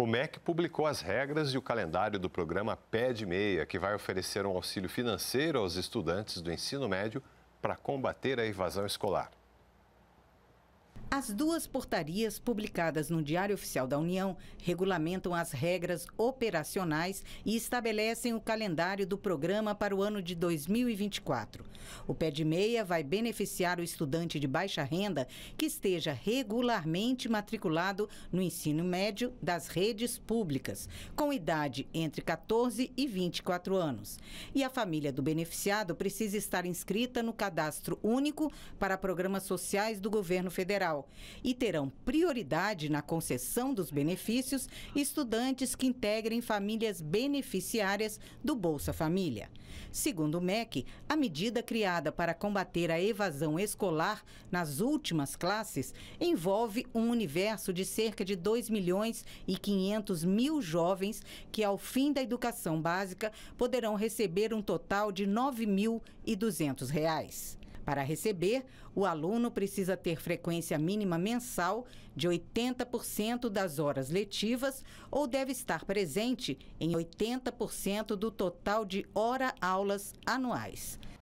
O MEC publicou as regras e o calendário do programa Ped Meia, que vai oferecer um auxílio financeiro aos estudantes do ensino médio para combater a evasão escolar. As duas portarias publicadas no Diário Oficial da União regulamentam as regras operacionais e estabelecem o calendário do programa para o ano de 2024. O pé de meia vai beneficiar o estudante de baixa renda que esteja regularmente matriculado no ensino médio das redes públicas, com idade entre 14 e 24 anos. E a família do beneficiado precisa estar inscrita no cadastro único para programas sociais do governo federal Federal e terão prioridade na concessão dos benefícios estudantes que integrem famílias beneficiárias do Bolsa Família. Segundo o MEC, a medida criada para combater a evasão escolar nas últimas classes envolve um universo de cerca de 2 milhões e 500 mil jovens que, ao fim da educação básica, poderão receber um total de R$ 9.200. Para receber, o aluno precisa ter frequência mínima mensal de 80% das horas letivas ou deve estar presente em 80% do total de hora-aulas anuais.